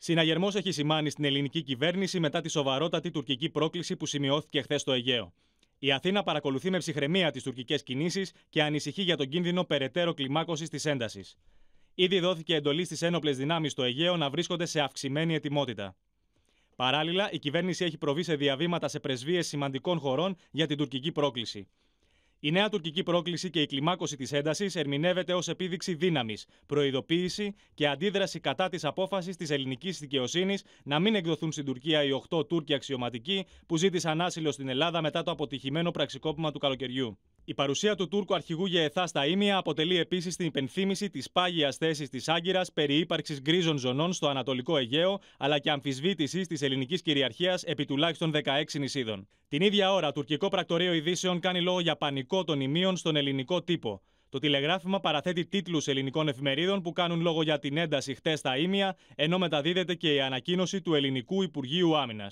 Συναγερμός έχει σημάνει στην ελληνική κυβέρνηση μετά τη σοβαρότατη τουρκική πρόκληση που σημειώθηκε χθες στο Αιγαίο. Η Αθήνα παρακολουθεί με ψυχραιμία τις τουρκικές κινήσεις και ανησυχεί για τον κίνδυνο περαιτέρω κλιμάκωσης της έντασης. Ήδη δόθηκε εντολή στις ένοπλες δυνάμεις στο Αιγαίο να βρίσκονται σε αυξημένη ετοιμότητα. Παράλληλα, η κυβέρνηση έχει προβεί σε διαβήματα σε πρεσβείες σημαντικών χωρών για την τουρκική πρόκληση. Η νέα τουρκική πρόκληση και η κλιμάκωση της έντασης ερμηνεύεται ως επίδειξη δύναμης, προειδοποίηση και αντίδραση κατά της απόφασης της ελληνικής δικαιοσύνης να μην εκδοθούν στην Τουρκία οι 8 Τούρκοι αξιωματικοί που ζήτησαν άσυλο στην Ελλάδα μετά το αποτυχημένο πραξικόπημα του καλοκαιριού. Η παρουσία του Τούρκου αρχηγού Γεεθά στα Ήμια αποτελεί επίσης την υπενθύμηση της πάγιας θέσης της Άγκυρας περί ύπαρξης γκρίζων ζωνών στο Ανατολικό Αιγαίο, αλλά και αμφισβήτησης της ελληνικής κυριαρχίας επί τουλάχιστον 16 νησίδων. Την ίδια ώρα, τουρκικό πρακτορείο ειδήσεων κάνει λόγο για πανικό των ημείων στον ελληνικό τύπο. Το τηλεγράφημα παραθέτει τίτλους ελληνικών εφημερίδων που κάνουν λόγο για την ένταση χτες στα Ήμια, ενώ μεταδίδεται και η ανακοίνωση του Ελληνικού Υπουργείου Άμυνας.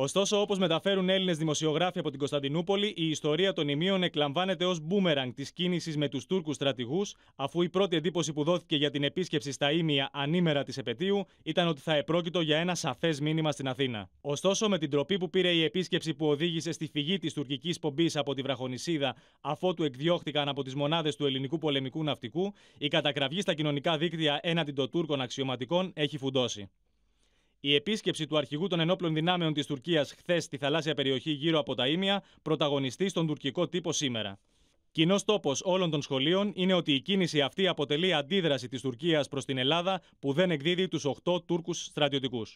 Ωστόσο, όπως μεταφέρουν Έλληνες δημοσιογράφοι από την Κωνσταντινούπολη, η ιστορία των ημείων εκλαμβάνεται ως μπούμεραγκ της κίνησης με τους Τούρκους στρατηγούς, αφού η πρώτη εντύπωση που δόθηκε για την επίσκεψη στα ήμια ανήμερα της επαιτίου ήταν ότι θα επρόκειτο για ένα σαφές μήνυμα στην Αθήνα. Ωστόσο, με την τροπή που πήρε η επίσκεψη που οδήγησε στη φυγή της τουρκικής πομπής από τη Βραχονισίδα, αφότου εκδιώχθηκαν από τις μονάδες του ελληνικού πολεμικού ναυτικού, η κατακραυγή στα κοινωνικά δίκτυα έναντι των Τούρκων αξιωματικών έχει φουντώσει. Η επίσκεψη του αρχηγού των ενόπλων δυνάμεων της Τουρκίας χθες στη θαλάσσια περιοχή γύρω από τα Ήμια πρωταγωνιστεί στον τουρκικό τύπο σήμερα. Κοινός τόπος όλων των σχολείων είναι ότι η κίνηση αυτή αποτελεί αντίδραση της Τουρκίας προς την Ελλάδα που δεν εκδίδει τους 8 Τούρκους στρατιωτικούς.